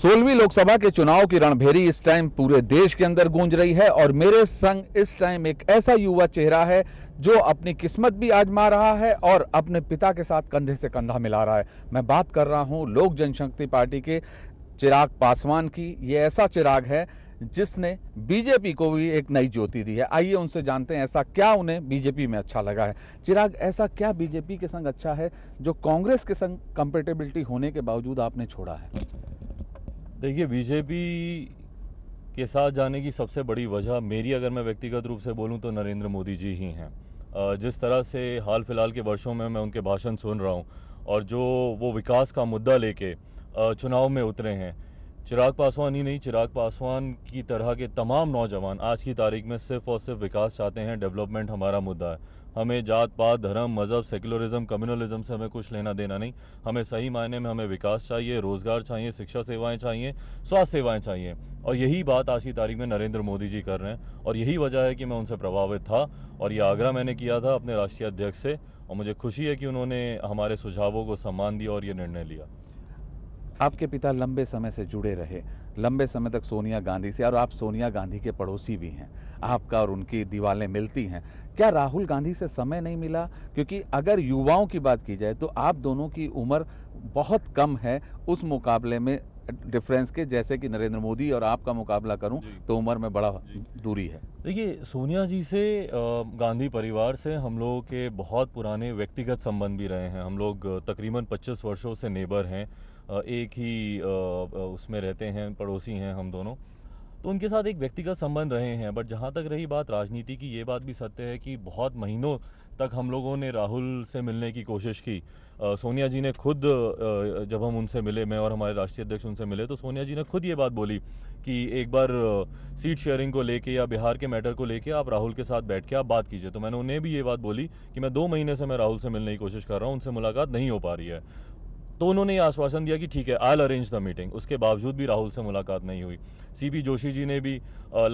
सोलहवीं लोकसभा के चुनाव की रणभेरी इस टाइम पूरे देश के अंदर गूंज रही है और मेरे संग इस टाइम एक ऐसा युवा चेहरा है जो अपनी किस्मत भी आजमा रहा है और अपने पिता के साथ कंधे से कंधा मिला रहा है मैं बात कर रहा हूं लोक जनशक्ति पार्टी के चिराग पासवान की ये ऐसा चिराग है जिसने बीजेपी को भी एक नई ज्योति दी है आइए उनसे जानते हैं ऐसा क्या उन्हें बीजेपी में अच्छा लगा है चिराग ऐसा क्या बीजेपी के संग अच्छा है जो कांग्रेस के संग कंपेटेबिलिटी होने के बावजूद आपने छोड़ा है देखिए बीजेपी के साथ जाने की सबसे बड़ी वजह मेरी अगर मैं व्यक्तिगत रूप से बोलूँ तो नरेंद्र मोदी जी ही हैं जिस तरह से हाल फिलहाल के वर्षों में मैं उनके भाषण सुन रहा हूँ और जो वो विकास का मुद्दा लेके चुनाव में उतरे हैं चिराग पासवान ही नहीं चिराग पासवान की तरह के तमाम नौजवान आज की तारीख में सिर्फ और सिर्फ विकास चाहते हैं डेवलपमेंट हमारा मुद्दा है हमें जात पात धर्म मज़हब सेकुलरिज्म कम्युनलिज्म से हमें कुछ लेना देना नहीं हमें सही मायने में हमें विकास चाहिए रोज़गार चाहिए शिक्षा सेवाएं चाहिए स्वास्थ्य सेवाएं चाहिए और यही बात आज की तारीख में नरेंद्र मोदी जी कर रहे हैं और यही वजह है कि मैं उनसे प्रभावित था और ये आग्रह मैंने किया था अपने राष्ट्रीय अध्यक्ष से और मुझे खुशी है कि उन्होंने हमारे सुझावों को सम्मान दिया और ये निर्णय लिया आपके पिता लंबे समय से जुड़े रहे लंबे समय तक सोनिया गांधी से और आप सोनिया गांधी के पड़ोसी भी हैं आपका और उनकी दीवारें मिलती हैं क्या राहुल गांधी से समय नहीं मिला क्योंकि अगर युवाओं की बात की जाए तो आप दोनों की उम्र बहुत कम है उस मुकाबले में डिफरेंस के जैसे कि नरेंद्र मोदी और आपका मुकाबला करूं तो उम्र में बड़ा दूरी है देखिए सोनिया जी से गांधी परिवार से हम लोगों के बहुत पुराने व्यक्तिगत संबंध भी रहे हैं हम लोग तकरीबन 25 वर्षों से नेबर हैं एक ही उसमें रहते हैं पड़ोसी हैं हम दोनों तो उनके साथ एक व्यक्तिगत संबंध रहे हैं बट जहाँ तक रही बात राजनीति की ये बात भी सत्य है कि बहुत महीनों तक हम लोगों ने राहुल से मिलने की कोशिश की आ, सोनिया जी ने खुद आ, जब हम उनसे मिले मैं और हमारे राष्ट्रीय अध्यक्ष उनसे मिले तो सोनिया जी ने खुद ये बात बोली कि एक बार आ, सीट शेयरिंग को लेके या बिहार के मैटर को लेके आप राहुल के साथ बैठ के आप बात कीजिए तो मैंने उन्हें भी ये बात बोली कि मैं दो महीने से मैं राहुल से मिलने की कोशिश कर रहा हूँ उनसे मुलाकात नहीं हो पा रही है तो उन्होंने ये आश्वासन दिया कि ठीक है आई अरेंज द मीटिंग उसके बावजूद भी राहुल से मुलाकात नहीं हुई सीपी जोशी जी ने भी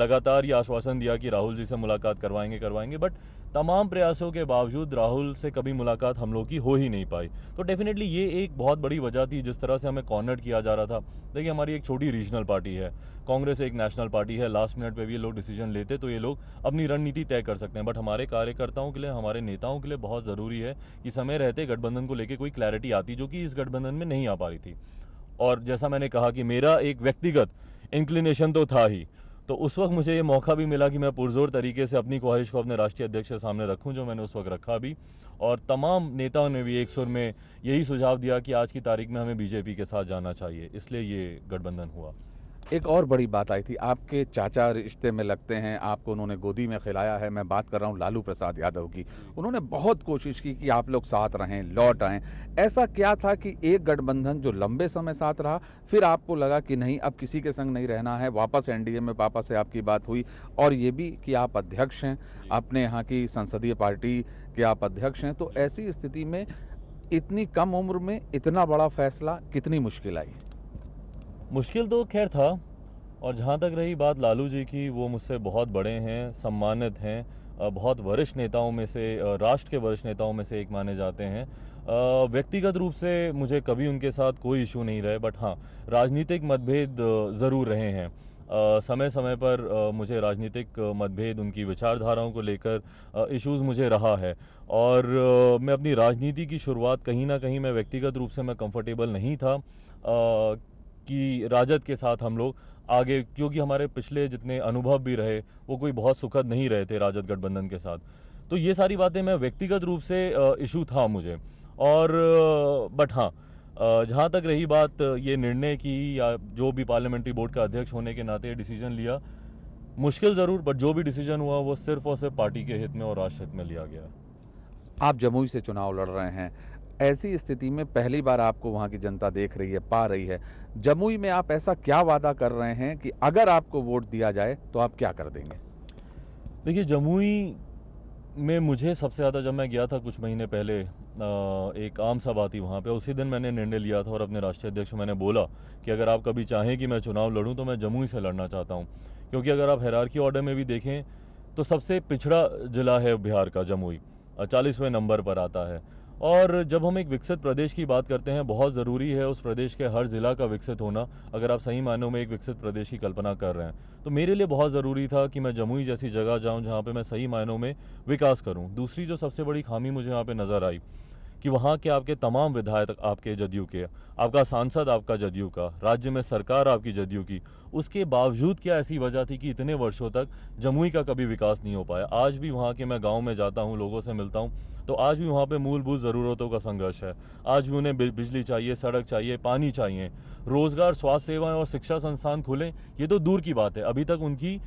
लगातार ये आश्वासन दिया कि राहुल जी से मुलाकात करवाएंगे करवाएंगे बट तमाम प्रयासों के बावजूद राहुल से कभी मुलाकात हम लोग की हो ही नहीं पाई तो डेफिनेटली ये एक बहुत बड़ी वजह थी जिस तरह से हमें कॉर्नर किया जा रहा था देखिए हमारी एक छोटी रीजनल पार्टी है कांग्रेस एक नेशनल पार्टी है लास्ट मिनट पे भी ये लोग डिसीजन लेते तो ये लोग अपनी रणनीति तय कर सकते हैं बट हमारे कार्यकर्ताओं के लिए हमारे नेताओं के लिए बहुत ज़रूरी है कि समय रहते गठबंधन को लेकर कोई क्लैरिटी आती जो कि इस गठबंधन में नहीं आ पा रही थी और जैसा मैंने कहा कि मेरा एक व्यक्तिगत इंक्लिनेशन तो था ही तो उस वक्त मुझे ये मौका भी मिला कि मैं पुरजोर तरीके से अपनी ख्वाहिश को अपने राष्ट्रीय अध्यक्ष के सामने रखूं जो मैंने उस वक्त रखा भी और तमाम नेताओं ने भी एक सुर में यही सुझाव दिया कि आज की तारीख में हमें बीजेपी के साथ जाना चाहिए इसलिए ये गठबंधन हुआ एक और बड़ी बात आई थी आपके चाचा रिश्ते में लगते हैं आपको उन्होंने गोदी में खिलाया है मैं बात कर रहा हूँ लालू प्रसाद यादव की उन्होंने बहुत कोशिश की कि आप लोग साथ रहें लौट आएँ ऐसा क्या था कि एक गठबंधन जो लंबे समय साथ रहा फिर आपको लगा कि नहीं अब किसी के संग नहीं रहना है वापस एन में पापा से आपकी बात हुई और ये भी कि आप अध्यक्ष हैं अपने यहाँ की संसदीय पार्टी के आप अध्यक्ष हैं तो ऐसी स्थिति में इतनी कम उम्र में इतना बड़ा फैसला कितनी मुश्किल आई मुश्किल तो खैर था और जहाँ तक रही बात लालू जी की वो मुझसे बहुत बड़े हैं सम्मानित हैं बहुत वरिष्ठ नेताओं में से राष्ट्र के वरिष्ठ नेताओं में से एक माने जाते हैं व्यक्तिगत रूप से मुझे कभी उनके साथ कोई इशू नहीं रहे बट हाँ राजनीतिक मतभेद ज़रूर रहे हैं समय समय पर मुझे राजनीतिक मतभेद उनकी विचारधाराओं को लेकर इश्यूज मुझे रहा है और मैं अपनी राजनीति की शुरुआत कहीं ना कहीं मैं व्यक्तिगत रूप से मैं कंफर्टेबल नहीं था की राजद के साथ हम लोग आगे क्योंकि हमारे पिछले जितने अनुभव भी रहे वो कोई बहुत सुखद नहीं रहे थे राजद गठबंधन के साथ तो ये सारी बातें मैं व्यक्तिगत रूप से इशू था मुझे और बट हाँ जहाँ तक रही बात ये निर्णय की या जो भी पार्लियामेंट्री बोर्ड का अध्यक्ष होने के नाते डिसीजन लिया मुश्किल ज़रूर बट जो भी डिसीजन हुआ वो सिर्फ और सिर्फ पार्टी के हित में और राष्ट्र हित में लिया गया आप जमुई से चुनाव लड़ रहे हैं ऐसी स्थिति में पहली बार आपको वहाँ की जनता देख रही है पा रही है जमुई में आप ऐसा क्या वादा कर रहे हैं कि अगर आपको वोट दिया जाए तो आप क्या कर देंगे देखिए जमुई में मुझे सबसे ज़्यादा जब मैं गया था कुछ महीने पहले एक आम सभा थी वहाँ पे उसी दिन मैंने निर्णय लिया था और अपने राष्ट्रीय अध्यक्ष मैंने बोला कि अगर आप कभी चाहें कि मैं चुनाव लड़ूं तो मैं जमुई से लड़ना चाहता हूँ क्योंकि अगर आप हैरार की ऑर्डर में भी देखें तो सबसे पिछड़ा जिला है बिहार का जमुई चालीसवें नंबर पर आता है और जब हम एक विकसित प्रदेश की बात करते हैं बहुत ज़रूरी है उस प्रदेश के हर ज़िला का विकसित होना अगर आप सही मायनों में एक विकसित प्रदेश की कल्पना कर रहे हैं तो मेरे लिए बहुत ज़रूरी था कि मैं जमुई जैसी जगह जाऊँ जहाँ पर मैं सही मायनों में विकास करूँ दूसरी जो सबसे बड़ी खामी मुझे यहाँ पर नज़र आई कि वहाँ के आपके तमाम विधायक आपके जदयू के आपका सांसद आपका जदयू का राज्य में सरकार आपकी जदयू की उसके बावजूद क्या ऐसी वजह थी कि इतने वर्षों तक जमुई का कभी विकास नहीं हो पाया आज भी वहाँ के मैं गाँव में जाता हूँ लोगों से मिलता हूँ तो आज भी वहाँ पे मूलभूत ज़रूरतों का संघर्ष है आज भी उन्हें बिजली चाहिए सड़क चाहिए पानी चाहिए रोज़गार स्वास्थ्य सेवाएं और शिक्षा संस्थान खुलें ये तो दूर की बात है अभी तक उनकी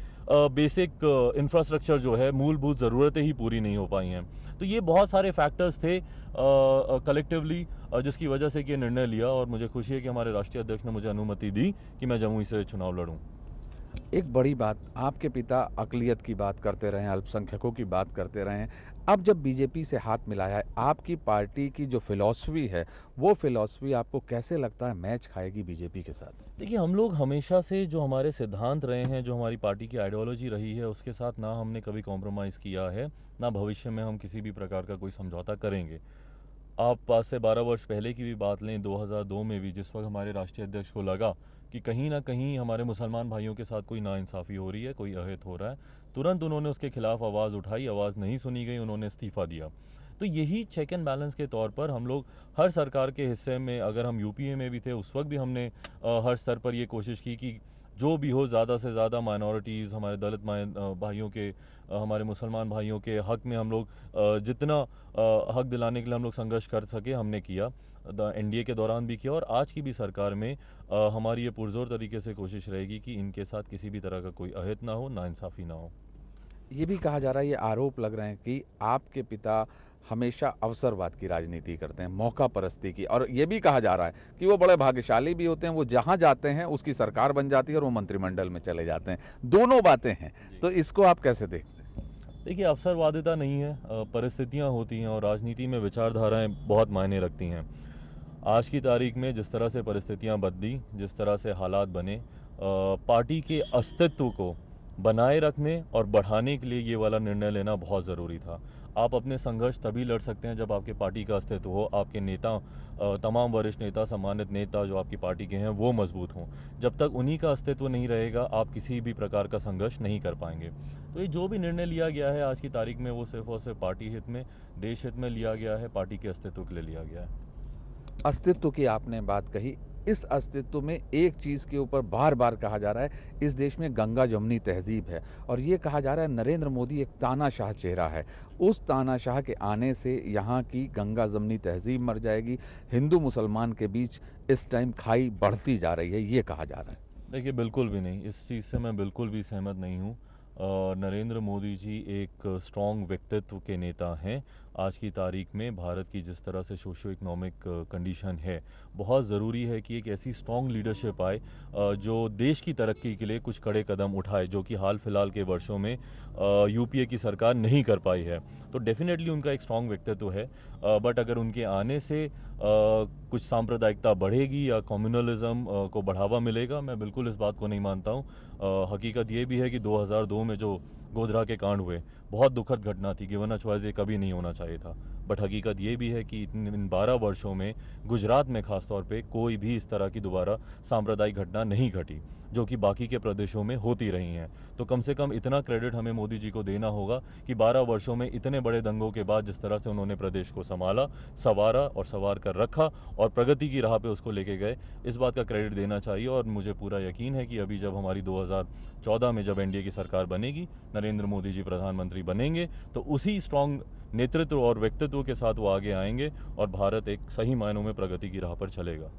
बेसिक इंफ्रास्ट्रक्चर जो है मूलभूत ज़रूरतें ही पूरी नहीं हो पाई हैं तो ये बहुत सारे फैक्टर्स थे कलेक्टिवली जिसकी वजह से कि निर्णय लिया और मुझे खुशी है कि हमारे राष्ट्रीय अध्यक्ष ने मुझे अनुमति दी कि मैं जमुई से चुनाव लड़ूँ एक बड़ी बात आपके पिता अकलियत की बात करते रहे अल्पसंख्यकों की बात करते रहे अब जब बीजेपी से हाथ मिलाया है आपकी पार्टी की जो फिलॉसफी है वो फिलॉसफी आपको कैसे लगता है मैच खाएगी बीजेपी के साथ देखिए हम लोग हमेशा से जो हमारे सिद्धांत रहे हैं जो हमारी पार्टी की आइडियोलॉजी रही है उसके साथ ना हमने कभी कॉम्प्रोमाइज़ किया है ना भविष्य में हम किसी भी प्रकार का कोई समझौता करेंगे आप पास से बारह वर्ष पहले की भी बात लें दो में भी जिस वक्त हमारे राष्ट्रीय अध्यक्ष को लगा कि कहीं ना कहीं हमारे मुसलमान भाइयों के साथ कोई नाइंसाफ़ी हो रही है कोई अहित हो रहा है तुरंत उन्होंने उसके खिलाफ आवाज़ उठाई आवाज़ नहीं सुनी गई उन्होंने इस्तीफ़ा दिया तो यही चेक एंड बैलेंस के तौर पर हम लोग हर सरकार के हिस्से में अगर हम यूपीए में भी थे उस वक्त भी हमने हर स्तर पर ये कोशिश की कि जो भी हो ज़्यादा से ज़्यादा माइनॉरिटीज़ हमारे दलित भाइयों के हमारे मुसलमान भाइयों के हक़ में हम लोग जितना हक़ दिलाने के लिए हम लोग संघर्ष कर सके हमने किया एन ए के दौरान भी किया और आज की भी सरकार में आ, हमारी ये पुरजोर तरीके से कोशिश रहेगी कि इनके साथ किसी भी तरह का कोई अहित ना हो इंसाफी ना हो ये भी कहा जा रहा है ये आरोप लग रहे हैं कि आपके पिता हमेशा अवसरवाद की राजनीति करते हैं मौका परस्ती की और ये भी कहा जा रहा है कि वो बड़े भाग्यशाली भी होते हैं वो जहाँ जाते हैं उसकी सरकार बन जाती है और वो मंत्रिमंडल में चले जाते हैं दोनों बातें हैं तो इसको आप कैसे देखते हैं देखिए अवसरवादिता नहीं है परिस्थितियाँ होती हैं और राजनीति में विचारधाराएँ बहुत मायने रखती हैं आज की तारीख में जिस तरह से परिस्थितियां बदली जिस तरह से हालात बने पार्टी के अस्तित्व को बनाए रखने और बढ़ाने के लिए ये वाला निर्णय लेना बहुत ज़रूरी था आप अपने संघर्ष तभी लड़ सकते हैं जब आपके पार्टी का अस्तित्व हो आपके नेता तमाम वरिष्ठ नेता सम्मानित नेता जो आपकी पार्टी के हैं वो मजबूत हों जब तक उन्हीं का अस्तित्व नहीं रहेगा आप किसी भी प्रकार का संघर्ष नहीं कर पाएंगे तो ये जो भी निर्णय लिया गया है आज की तारीख में वो सिर्फ और सिर्फ पार्टी हित में देश हित में लिया गया है पार्टी के अस्तित्व के लिए लिया गया है अस्तित्व की आपने बात कही इस अस्तित्व में एक चीज़ के ऊपर बार बार कहा जा रहा है इस देश में गंगा जमुनी तहजीब है और ये कहा जा रहा है नरेंद्र मोदी एक तानाशाह चेहरा है उस तानाशाह के आने से यहाँ की गंगा जमुनी तहजीब मर जाएगी हिंदू मुसलमान के बीच इस टाइम खाई बढ़ती जा रही है ये कहा जा रहा है देखिए बिल्कुल भी नहीं इस चीज़ से मैं बिल्कुल भी सहमत नहीं हूँ नरेंद्र मोदी जी एक स्ट्रॉन्ग व्यक्तित्व के नेता हैं आज की तारीख में भारत की जिस तरह से सोशो इकनॉमिक कंडीशन है बहुत ज़रूरी है कि एक ऐसी स्ट्रॉन्ग लीडरशिप आए जो देश की तरक्की के लिए कुछ कड़े कदम उठाए जो कि हाल फिलहाल के वर्षों में यूपीए की सरकार नहीं कर पाई है तो डेफिनेटली उनका एक स्ट्रॉन्ग व्यक्तित्व है बट अगर उनके आने से कुछ सांप्रदायिकता बढ़ेगी या कम्युनलिज्म को बढ़ावा मिलेगा मैं बिल्कुल इस बात को नहीं मानता हूँ हकीकत ये भी है कि 2002 में जो गोधरा के कांड हुए बहुत दुखद घटना थी गिवन अ चॉइस ये कभी नहीं होना चाहिए था बट हकीकत ये भी है कि इतने इन बारह वर्षों में गुजरात में खासतौर पे कोई भी इस तरह की दोबारा सांप्रदायिक घटना नहीं घटी जो कि बाकी के प्रदेशों में होती रही हैं तो कम से कम इतना क्रेडिट हमें मोदी जी को देना होगा कि बारह वर्षों में इतने बड़े दंगों के बाद जिस तरह से उन्होंने प्रदेश को संभाला संवारा और संवार कर रखा और प्रगति की राह पर उसको लेके गए इस बात का क्रेडिट देना चाहिए और मुझे पूरा यकीन है कि अभी जब हमारी दो में जब एन की सरकार बनेगी नरेंद्र मोदी जी प्रधानमंत्री प्रधानमंत्री बनेंगे तो उसी स्ट्रॉन्ग नेतृत्व और व्यक्तित्व के साथ वो आगे आएंगे और भारत एक सही मायनों में प्रगति की राह पर चलेगा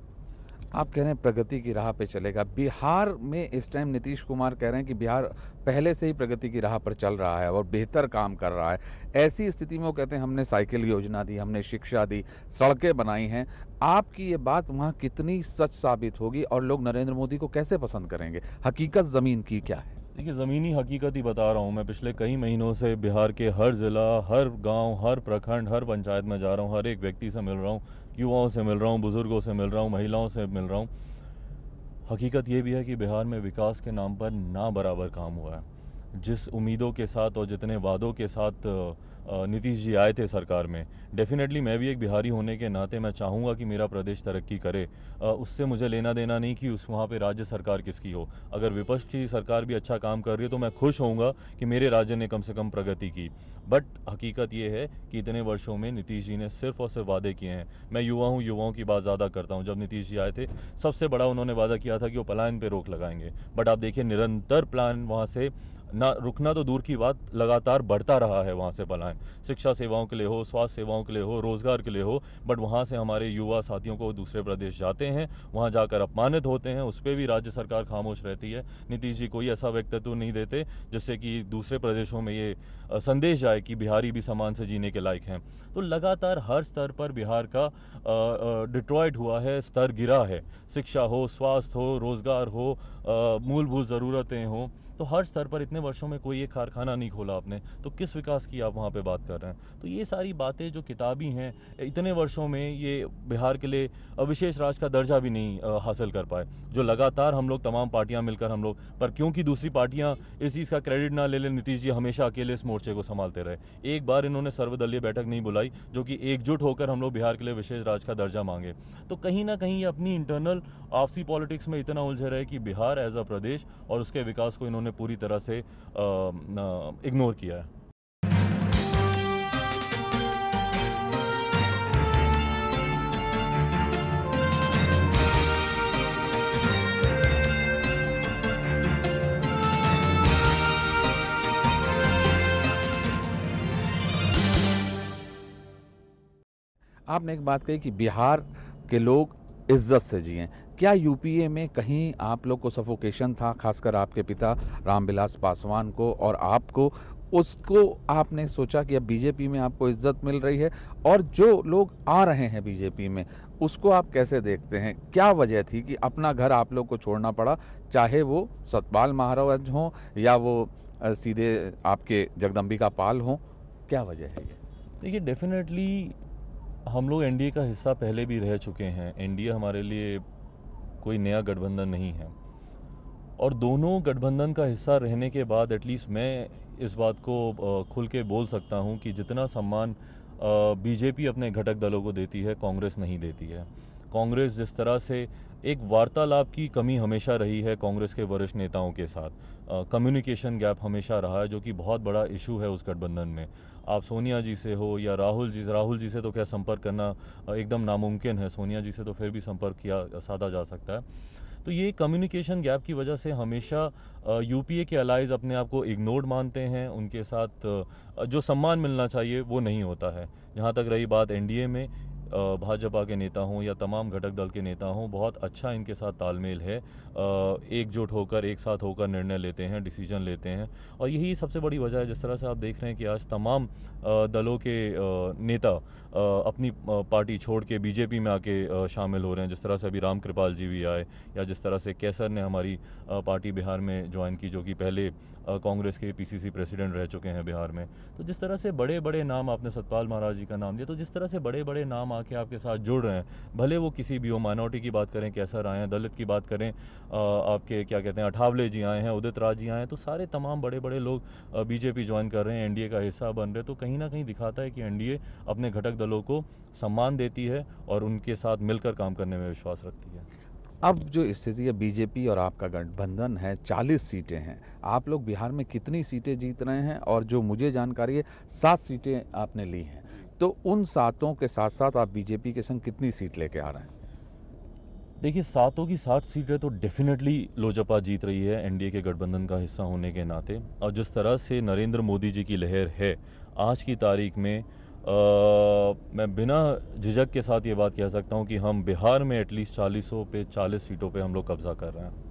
आप कह रहे हैं प्रगति की राह पर चलेगा बिहार में इस टाइम नीतीश कुमार कह रहे हैं कि बिहार पहले से ही प्रगति की राह पर चल रहा है और बेहतर काम कर रहा है ऐसी स्थिति में वो कहते हैं हमने साइकिल योजना दी हमने शिक्षा दी सड़कें बनाई हैं आपकी ये बात वहाँ कितनी सच साबित होगी और लोग नरेंद्र मोदी को कैसे पसंद करेंगे हकीकत ज़मीन की क्या है देखिए ज़मीनी हकीकत ही बता रहा हूँ मैं पिछले कई महीनों से बिहार के हर ज़िला हर गांव, हर प्रखंड हर पंचायत में जा रहा हूँ हर एक व्यक्ति से मिल रहा हूँ युवाओं से मिल रहा हूँ बुज़ुर्गों से मिल रहा हूँ महिलाओं से मिल रहा हूँ हकीकत ये भी है कि बिहार में विकास के नाम पर ना बराबर काम हुआ है जिस उम्मीदों के साथ और जितने वादों के साथ नीतीश जी आए थे सरकार में डेफिनेटली मैं भी एक बिहारी होने के नाते मैं चाहूँगा कि मेरा प्रदेश तरक्की करे उससे मुझे लेना देना नहीं कि उस वहाँ पर राज्य सरकार किसकी हो अगर विपक्ष की सरकार भी अच्छा काम कर रही है तो मैं खुश होऊंगा कि मेरे राज्य ने कम से कम प्रगति की बट हकीकत ये है कि इतने वर्षों में नीतीश जी ने सिर्फ और सिर्फ वादे किए हैं मैं युवा हूँ युवाओं की बात ज़्यादा करता हूँ जब नीतीश जी आए थे सबसे बड़ा उन्होंने वादा किया था कि वो पलायन पर रोक लगाएंगे बट आप देखिए निरंतर प्लान वहाँ से ना रुकना तो दूर की बात लगातार बढ़ता रहा है वहाँ से पलायन शिक्षा सेवाओं के लिए हो स्वास्थ्य सेवाओं के लिए हो रोज़गार के लिए हो बट वहाँ से हमारे युवा साथियों को दूसरे प्रदेश जाते हैं वहाँ जाकर अपमानित होते हैं उस पर भी राज्य सरकार खामोश रहती है नीतीश जी कोई ऐसा व्यक्तित्व नहीं देते जिससे कि दूसरे प्रदेशों में ये संदेश जाए कि बिहारी भी समान से जीने के लायक हैं तो लगातार हर स्तर पर बिहार का डिट्रॉयड हुआ है स्तर गिरा है शिक्षा हो स्वास्थ्य हो रोज़गार हो मूलभूत ज़रूरतें हों तो हर स्तर पर इतने वर्षों में कोई एक कारखाना नहीं खोला आपने तो किस विकास की आप वहाँ पर बात कर रहे हैं तो ये सारी बातें जो किताबी हैं इतने वर्षों में ये बिहार के लिए विशेष राज का दर्जा भी नहीं हासिल कर पाए जो लगातार हम लोग तमाम पार्टियाँ मिलकर हम लोग पर क्योंकि दूसरी पार्टियाँ इस चीज़ का क्रेडिट ना ले लें नीतीश जी हमेशा अकेले इस मोर्चे को संभालते रहे एक बार इन्होंने सर्वदलीय बैठक नहीं बुलाई जो कि एकजुट होकर हम लोग बिहार के लिए विशेष राज्य का दर्जा मांगे तो कहीं ना कहीं ये अपनी इंटरनल आपसी पॉलिटिक्स में इतना उलझे रहे कि बिहार एज अ प्रदेश और उसके विकास को इन्होंने उन्होंने पूरी तरह से इग्नोर किया है आपने एक बात कही कि बिहार के लोग इज्जत से जिए क्या यूपीए में कहीं आप लोग को सफोकेशन था खासकर आपके पिता रामविलास पासवान को और आपको उसको आपने सोचा कि अब बीजेपी में आपको इज्जत मिल रही है और जो लोग आ रहे हैं बीजेपी में उसको आप कैसे देखते हैं क्या वजह थी कि अपना घर आप लोग को छोड़ना पड़ा चाहे वो सतपाल महाराज हों या वो सीधे आपके जगदम्बिका पाल हों क्या वजह है ये देखिए डेफिनेटली हम लोग एनडीए का हिस्सा पहले भी रह चुके हैं एनडीए हमारे लिए कोई नया गठबंधन नहीं है और दोनों गठबंधन का हिस्सा रहने के बाद एटलीस्ट मैं इस बात को खुल के बोल सकता हूँ कि जितना सम्मान बीजेपी अपने घटक दलों को देती है कांग्रेस नहीं देती है कांग्रेस जिस तरह से एक वार्तालाप की कमी हमेशा रही है कांग्रेस के वरिष्ठ नेताओं के साथ कम्युनिकेशन गैप हमेशा रहा है जो कि बहुत बड़ा इशू है उस गठबंधन में आप सोनिया जी से हो या राहुल जी से राहुल जी से तो क्या संपर्क करना एकदम नामुमकिन है सोनिया जी से तो फिर भी संपर्क किया साधा जा सकता है तो ये कम्युनिकेशन गैप की वजह से हमेशा यूपीए के अलाइज अपने आप को इग्नोर्ड मानते हैं उनके साथ जो सम्मान मिलना चाहिए वो नहीं होता है जहाँ तक रही बात एनडीए में भाजपा के नेता हों या तमाम घटक दल के नेता हों बहुत अच्छा इनके साथ तालमेल है एकजुट होकर एक साथ होकर निर्णय लेते हैं डिसीजन लेते हैं और यही सबसे बड़ी वजह है जिस तरह से आप देख रहे हैं कि आज तमाम दलों के नेता अपनी पार्टी छोड़ के बीजेपी में आके शामिल हो रहे हैं जिस तरह से अभी राम कृपाल जी भी आए या जिस तरह से कैसर ने हमारी पार्टी बिहार में ज्वाइन की जो कि पहले कांग्रेस के पीसीसी प्रेसिडेंट रह चुके हैं बिहार में तो जिस तरह से बड़े बड़े नाम आपने सतपाल महाराज जी का नाम लिया तो जिस तरह से बड़े बड़े नाम आज आके आपके साथ जुड़ रहे हैं भले वो किसी भी हो माइनॉरिटी की बात करें कैसर आए हैं दलित की बात करें आपके क्या कहते हैं अठावले जी आए हैं उदित राज जी आए हैं तो सारे तमाम बड़े बड़े लोग बीजेपी ज्वाइन कर रहे हैं एनडीए का हिस्सा बन रहे तो कहीं ना कहीं दिखाता है कि एनडीए अपने घटक दलों को सम्मान देती है और उनके साथ मिलकर काम करने में विश्वास रखती है अब जो स्थिति है बीजेपी और आपका गठबंधन है 40 सीटें हैं आप लोग बिहार में कितनी सीटें जीत रहे हैं और जो मुझे जानकारी है सात सीटें आपने ली हैं तो उन सातों के साथ साथ आप बीजेपी के संग कितनी सीट लेके आ रहे हैं देखिए सातों की सात सीटें तो डेफिनेटली लोजपा जीत रही है एनडीए के गठबंधन का हिस्सा होने के नाते और जिस तरह से नरेंद्र मोदी जी की लहर है आज की तारीख में आ, मैं बिना झिझक के साथ ये बात कह सकता हूँ कि हम बिहार में एटलीस्ट चालीसों पे चालीस सीटों पे हम लोग कब्जा कर रहे हैं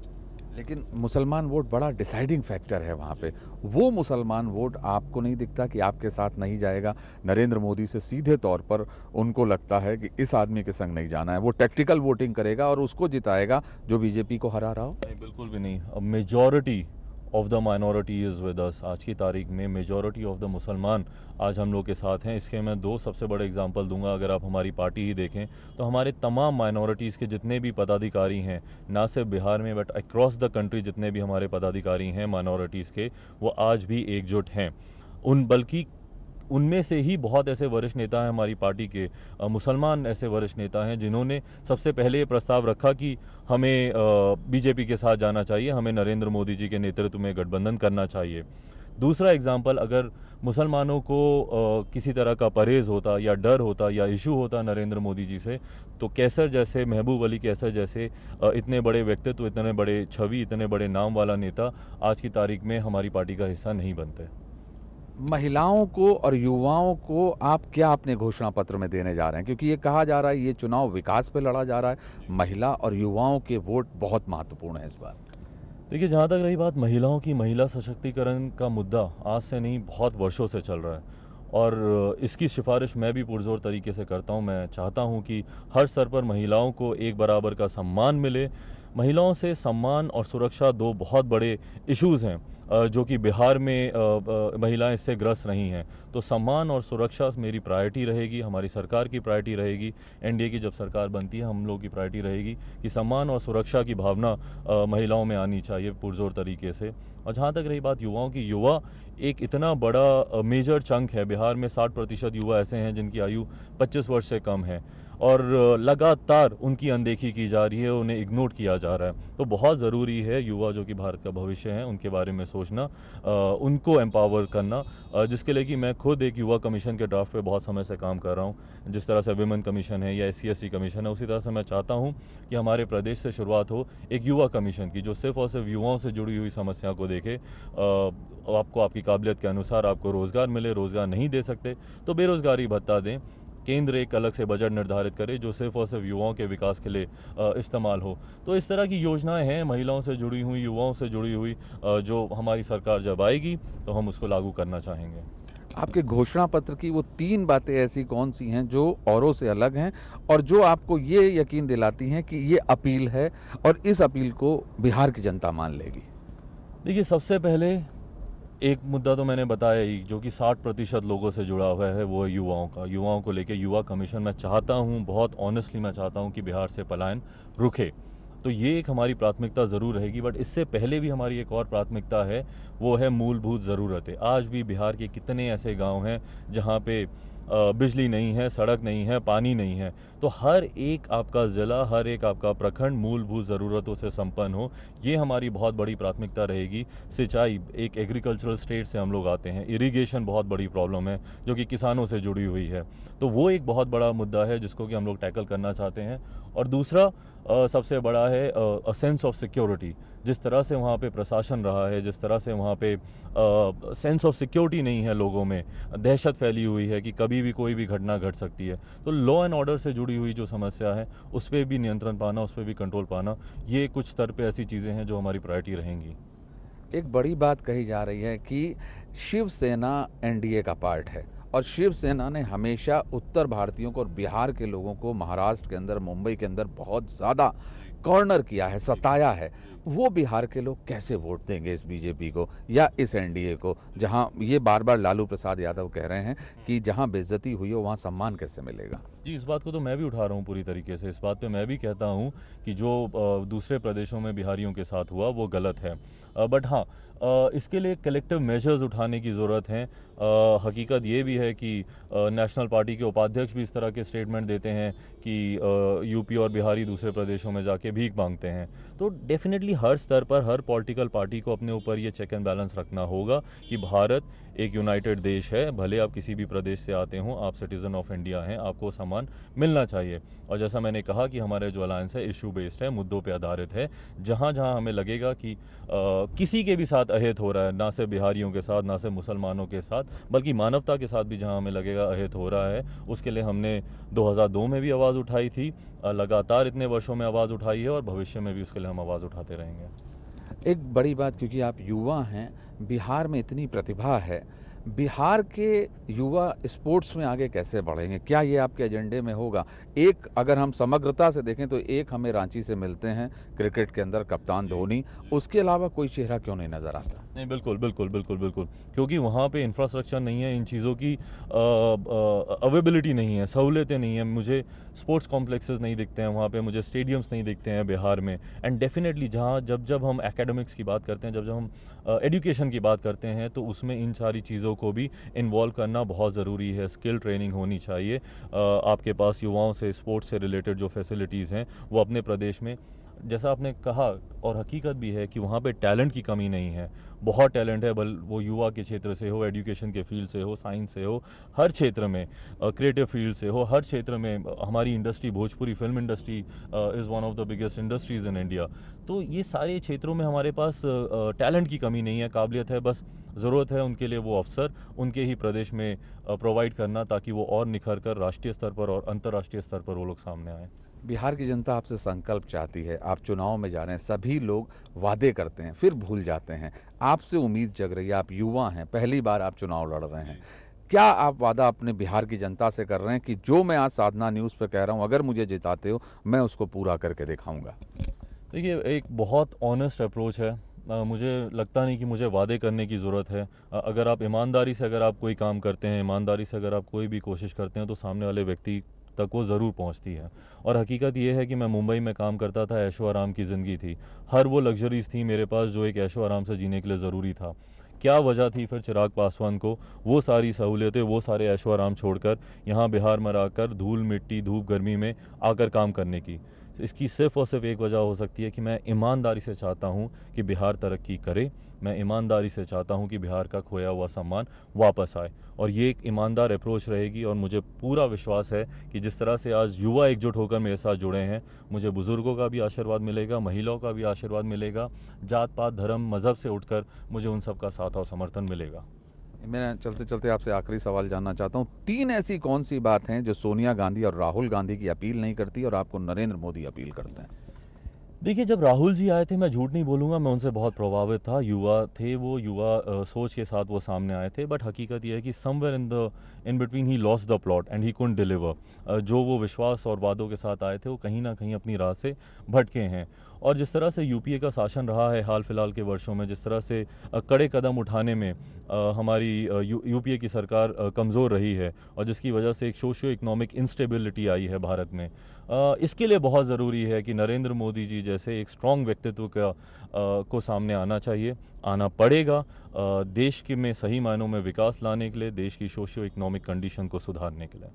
लेकिन मुसलमान वोट बड़ा डिसाइडिंग फैक्टर है वहाँ पे वो मुसलमान वोट आपको नहीं दिखता कि आपके साथ नहीं जाएगा नरेंद्र मोदी से सीधे तौर पर उनको लगता है कि इस आदमी के संग नहीं जाना है वो टैक्टिकल वोटिंग करेगा और उसको जिताएगा जो बीजेपी को हरा रहा हो नहीं बिल्कुल भी नहीं अब majority of the minority is with us आज की तारीख में मेजॉरिटी ऑफ द मुसलमान आज हम लोग के साथ हैं इसके मैं दो सबसे बड़े एग्जांपल दूंगा अगर आप हमारी पार्टी ही देखें तो हमारे तमाम माइनॉरिटीज़ के जितने भी पदाधिकारी हैं ना सिर्फ बिहार में बट अक्रॉस द कंट्री जितने भी हमारे पदाधिकारी हैं माइनॉरिटीज़ के वो आज भी एकजुट हैं उन बल्कि उनमें से ही बहुत ऐसे वरिष्ठ नेता हैं हमारी पार्टी के मुसलमान ऐसे वरिष्ठ नेता हैं जिन्होंने सबसे पहले ये प्रस्ताव रखा कि हमें बीजेपी के साथ जाना चाहिए हमें नरेंद्र मोदी जी के नेतृत्व में गठबंधन करना चाहिए दूसरा एग्जाम्पल अगर मुसलमानों को आ, किसी तरह का परहेज़ होता या डर होता या इशू होता नरेंद्र मोदी जी से तो कैसर जैसे महबूब अली कैसर जैसे आ, इतने बड़े व्यक्तित्व इतने बड़े छवि इतने बड़े नाम वाला नेता आज की तारीख में हमारी पार्टी का हिस्सा नहीं बनते महिलाओं को और युवाओं को आप क्या अपने घोषणा पत्र में देने जा रहे हैं क्योंकि ये कहा जा रहा है ये चुनाव विकास पर लड़ा जा रहा है महिला और युवाओं के वोट बहुत महत्वपूर्ण है इस बार देखिए जहाँ तक रही बात महिलाओं की महिला सशक्तिकरण का मुद्दा आज से नहीं बहुत वर्षों से चल रहा है और इसकी सिफारिश मैं भी पुरजोर तरीके से करता हूँ मैं चाहता हूँ कि हर स्तर पर महिलाओं को एक बराबर का सम्मान मिले महिलाओं से सम्मान और सुरक्षा दो बहुत बड़े इश्यूज़ हैं जो कि बिहार में महिलाएं इससे ग्रस्त रही हैं तो सम्मान और सुरक्षा मेरी प्रायोरिटी रहेगी हमारी सरकार की प्रायोरिटी रहेगी एनडीए की जब सरकार बनती है हम लोग की प्रायोरिटी रहेगी कि सम्मान और सुरक्षा की भावना आ, महिलाओं में आनी चाहिए पुरजोर तरीके से और जहाँ तक रही बात युवाओं की युवा एक इतना बड़ा मेजर चंक है बिहार में 60 प्रतिशत युवा ऐसे हैं जिनकी आयु 25 वर्ष से कम है और लगातार उनकी अनदेखी की जा रही है उन्हें इग्नोर किया जा रहा है तो बहुत ज़रूरी है युवा जो कि भारत का भविष्य है उनके बारे में सोचना उनको एम्पावर करना जिसके लिए कि मैं खुद एक युवा कमीशन के ड्राफ्ट पे बहुत समय से काम कर रहा हूँ जिस तरह से वुमेन कमीशन है या एस सी कमीशन है उसी तरह से मैं चाहता हूँ कि हमारे प्रदेश से शुरुआत हो एक युवा कमीशन की जो सिर्फ और सिर्फ युवाओं से जुड़ी हुई समस्या को देखे आपको आपकी काबिलियत के अनुसार आपको रोज़गार मिले रोज़गार नहीं दे सकते तो बेरोज़गारी भत्ता दें केंद्र एक अलग से बजट निर्धारित करे जो सिर्फ और सिर्फ युवाओं के विकास के लिए इस्तेमाल हो तो इस तरह की योजनाएं हैं महिलाओं से जुड़ी हुई युवाओं से जुड़ी हुई जो हमारी सरकार जब आएगी तो हम उसको लागू करना चाहेंगे आपके घोषणा पत्र की वो तीन बातें ऐसी कौन सी हैं जो औरों से अलग हैं और जो आपको ये यकीन दिलाती हैं कि ये अपील है और इस अपील को बिहार की जनता मान लेगी देखिए सबसे पहले एक मुद्दा तो मैंने बताया ही जो कि 60 प्रतिशत लोगों से जुड़ा हुआ है वो है युवाओं का युवाओं को लेकर युवा कमीशन मैं चाहता हूँ बहुत ऑनेस्टली मैं चाहता हूँ कि बिहार से पलायन रुके तो ये एक हमारी प्राथमिकता ज़रूर रहेगी बट इससे पहले भी हमारी एक और प्राथमिकता है वो है मूलभूत ज़रूरतें आज भी बिहार के कितने ऐसे गाँव हैं जहाँ पे बिजली नहीं है सड़क नहीं है पानी नहीं है तो हर एक आपका ज़िला हर एक आपका प्रखंड मूलभूत ज़रूरतों से संपन्न हो ये हमारी बहुत बड़ी प्राथमिकता रहेगी सिंचाई एक एग्रीकल्चरल स्टेट से हम लोग आते हैं इरिगेशन बहुत बड़ी प्रॉब्लम है जो कि किसानों से जुड़ी हुई है तो वो एक बहुत बड़ा मुद्दा है जिसको कि हम लोग टैकल करना चाहते हैं और दूसरा सबसे बड़ा है सेंस ऑफ सिक्योरिटी जिस तरह से वहाँ पे प्रशासन रहा है जिस तरह से वहाँ पे सेंस ऑफ सिक्योरिटी नहीं है लोगों में दहशत फैली हुई है कि कभी भी कोई भी घटना घट सकती है तो लॉ एंड ऑर्डर से जुड़ी हुई जो समस्या है उस पर भी नियंत्रण पाना उस पर भी कंट्रोल पाना ये कुछ स्तर पर ऐसी चीज़ें हैं जो हमारी प्रायोरिटी रहेंगी एक बड़ी बात कही जा रही है कि शिवसेना एनडीए का पार्ट है और शिवसेना ने हमेशा उत्तर भारतीयों को और बिहार के लोगों को महाराष्ट्र के अंदर मुंबई के अंदर बहुत ज़्यादा कॉर्नर किया है सताया है वो बिहार के लोग कैसे वोट देंगे इस बीजेपी को या इस एनडीए को जहां ये बार बार लालू प्रसाद यादव कह रहे हैं कि जहां बेज़ती हुई हो वहां सम्मान कैसे मिलेगा जी इस बात को तो मैं भी उठा रहा हूं पूरी तरीके से इस बात पे मैं भी कहता हूं कि जो दूसरे प्रदेशों में बिहारियों के साथ हुआ वो गलत है बट हाँ इसके लिए कलेक्टिव मेजर्स उठाने की ज़रूरत है हकीकत ये भी है कि नेशनल पार्टी के उपाध्यक्ष भी इस तरह के स्टेटमेंट देते हैं कि यूपी और बिहारी दूसरे प्रदेशों में जाके भीख मांगते हैं तो डेफिनेटली हर स्तर पर हर पॉलिटिकल पार्टी को अपने ऊपर ये चेक एंड बैलेंस रखना होगा कि भारत एक यूनाइटेड देश है भले आप किसी भी प्रदेश से आते हों आप सिटीज़न ऑफ इंडिया हैं आपको सामान मिलना चाहिए और जैसा मैंने कहा कि हमारे जो अलायंस है इशू बेस्ड है मुद्दों पर आधारित है जहाँ जहाँ हमें लगेगा कि आ, किसी के भी साथ अहित हो रहा है ना सिर्फ बिहारियों के साथ ना सिर्फ मुसलमानों के साथ बल्कि मानवता के साथ भी जहाँ हमें लगेगा अहित हो रहा है उसके लिए हमने 2002 में भी आवाज़ उठाई थी लगातार इतने वर्षों में आवाज़ उठाई है और भविष्य में भी उसके लिए हम आवाज़ उठाते रहेंगे एक बड़ी बात क्योंकि आप युवा हैं बिहार में इतनी प्रतिभा है बिहार के युवा स्पोर्ट्स में आगे कैसे बढ़ेंगे क्या ये आपके एजेंडे में होगा एक अगर हम समग्रता से देखें तो एक हमें रांची से मिलते हैं क्रिकेट के अंदर कप्तान धोनी उसके अलावा कोई चेहरा क्यों नहीं नज़र आता नहीं बिल्कुल बिल्कुल बिल्कुल बिल्कुल क्योंकि वहाँ पे इंफ्रास्ट्रक्चर नहीं है इन चीज़ों की अवेबिलिटी नहीं है सहूलियतें नहीं हैं मुझे स्पोर्ट्स कॉम्प्लेक्सेस नहीं दिखते हैं वहाँ पे मुझे स्टेडियम्स नहीं दिखते हैं बिहार में एंड डेफिनेटली जहाँ जब जब हम एकेडमिक्स की बात करते हैं जब जब हम एडुकेशन uh, की बात करते हैं तो उसमें इन सारी चीज़ों को भी इन्वॉल्व करना बहुत ज़रूरी है स्किल ट्रेनिंग होनी चाहिए uh, आपके पास युवाओं से स्पोर्ट्स से रिलेटेड जो फैसिलिटीज़ हैं वो अपने प्रदेश में जैसा आपने कहा और हकीकत भी है कि वहाँ पे टैलेंट की कमी नहीं है बहुत टैलेंट है बल वो युवा के क्षेत्र से हो एजुकेशन के फील्ड से हो साइंस से हो हर क्षेत्र में क्रिएटिव फील्ड से हो हर क्षेत्र में हमारी industry Bhojpuri film industry is one of the biggest industries in India तो ये सारे क्षेत्रों में हमारे पास टैलेंट की कमी नहीं है काबिलियत है बस ज़रूरत है उनके लिए वो अवसर उनके ही प्रदेश में प्रोवाइड करना ताकि वो और निखर कर राष्ट्रीय स्तर पर और अंतर्राष्ट्रीय स्तर पर वो लोग सामने आएँ बिहार की जनता आपसे संकल्प चाहती है आप चुनाव में जा रहे हैं सभी लोग वादे करते हैं फिर भूल जाते हैं आपसे उम्मीद जग रही है आप युवा हैं पहली बार आप चुनाव लड़ रहे हैं क्या आप वादा अपने बिहार की जनता से कर रहे हैं कि जो मैं आज साधना न्यूज़ पर कह रहा हूँ अगर मुझे जिताते हो मैं उसको पूरा करके दिखाऊंगा देखिए एक बहुत ऑनेस्ट अप्रोच है आ, मुझे लगता नहीं कि मुझे वादे करने की ज़रूरत है आ, अगर आप ईमानदारी से अगर आप कोई काम करते हैं ईमानदारी से अगर आप कोई भी कोशिश करते हैं तो सामने वाले व्यक्ति तक वो ज़रूर पहुंचती है और हकीकत ये है कि मैं मुंबई में काम करता था ऐशो आराम की ज़िंदगी थी हर वो लग्जरीज़ थी मेरे पास जो एक ऐशो आराम से जीने के लिए ज़रूरी था क्या वजह थी फिर चिराग पासवान को वो सारी सहूलियतें वो सारे ऐशो आराम छोड़कर यहाँ बिहार में आकर धूल मिट्टी धूप गर्मी में आकर काम करने की तो इसकी सिर्फ और सिर्फ एक वजह हो सकती है कि मैं ईमानदारी से चाहता हूँ कि बिहार तरक्की करे मैं ईमानदारी से चाहता हूँ कि बिहार का खोया हुआ सामान वापस आए और ये एक ईमानदार अप्रोच रहेगी और मुझे पूरा विश्वास है कि जिस तरह से आज युवा एकजुट होकर मेरे साथ जुड़े हैं मुझे बुज़ुर्गों का भी आशीर्वाद मिलेगा महिलाओं का भी आशीर्वाद मिलेगा जात पात धर्म मज़हब से उठकर मुझे उन सब का साथ और समर्थन मिलेगा मैं चलते चलते आपसे आखिरी सवाल जानना चाहता हूँ तीन ऐसी कौन सी बात हैं जो सोनिया गांधी और राहुल गांधी की अपील नहीं करती और आपको नरेंद्र मोदी अपील करते हैं देखिए जब राहुल जी आए थे मैं झूठ नहीं बोलूँगा मैं उनसे बहुत प्रभावित था युवा थे वो युवा सोच के साथ वो सामने आए थे बट हकीकत यह है कि somewhere in the in between he lost the plot and he couldn't deliver जो वो विश्वास और वादों के साथ आए थे वो कहीं ना कहीं अपनी राह से भटके हैं और जिस तरह से यूपीए का शासन रहा है हाल फिलहाल के वर्षों में जिस तरह से कड़े कदम उठाने में हमारी यूपीए की सरकार कमज़ोर रही है और जिसकी वजह से एक सोशियो इकोनॉमिक इंस्टेबिलिटी आई है भारत में इसके लिए बहुत ज़रूरी है कि नरेंद्र मोदी जी जैसे एक स्ट्रॉन्ग व्यक्तित्व का को सामने आना चाहिए आना पड़ेगा देश के में सही मायनों में विकास लाने के लिए देश की सोशियो इकोनॉमिक कंडीशन को सुधारने के लिए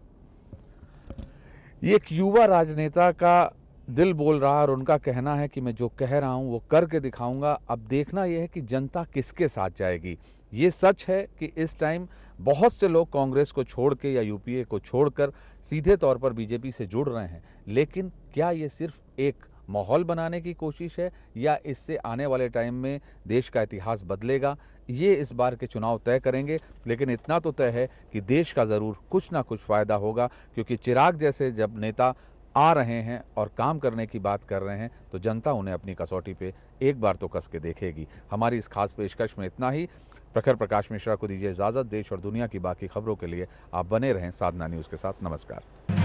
ये एक युवा राजनेता का दिल बोल रहा है और उनका कहना है कि मैं जो कह रहा हूँ वो करके दिखाऊंगा अब देखना यह है कि जनता किसके साथ जाएगी ये सच है कि इस टाइम बहुत से लोग कांग्रेस को छोड़ के या यूपीए को छोड़कर सीधे तौर पर बीजेपी से जुड़ रहे हैं लेकिन क्या ये सिर्फ एक माहौल बनाने की कोशिश है या इससे आने वाले टाइम में देश का इतिहास बदलेगा ये इस बार के चुनाव तय करेंगे लेकिन इतना तो तय है कि देश का ज़रूर कुछ ना कुछ फ़ायदा होगा क्योंकि चिराग जैसे जब नेता आ रहे हैं और काम करने की बात कर रहे हैं तो जनता उन्हें अपनी कसौटी पे एक बार तो कस के देखेगी हमारी इस खास पेशकश में इतना ही प्रखर प्रकाश मिश्रा को दीजिए इजाज़त देश और दुनिया की बाकी खबरों के लिए आप बने रहें साधना न्यूज़ के साथ नमस्कार